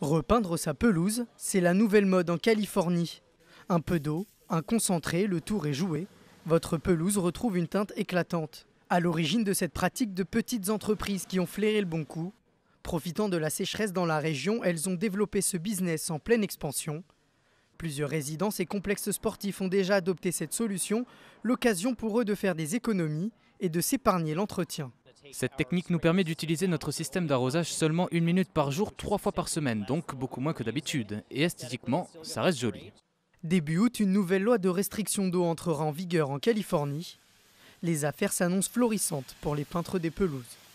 Repeindre sa pelouse, c'est la nouvelle mode en Californie. Un peu d'eau, un concentré, le tour est joué. Votre pelouse retrouve une teinte éclatante. À l'origine de cette pratique de petites entreprises qui ont flairé le bon coup, profitant de la sécheresse dans la région, elles ont développé ce business en pleine expansion. Plusieurs résidences et complexes sportifs ont déjà adopté cette solution, l'occasion pour eux de faire des économies et de s'épargner l'entretien. Cette technique nous permet d'utiliser notre système d'arrosage seulement une minute par jour, trois fois par semaine, donc beaucoup moins que d'habitude. Et esthétiquement, ça reste joli. Début août, une nouvelle loi de restriction d'eau entrera en vigueur en Californie. Les affaires s'annoncent florissantes pour les peintres des pelouses.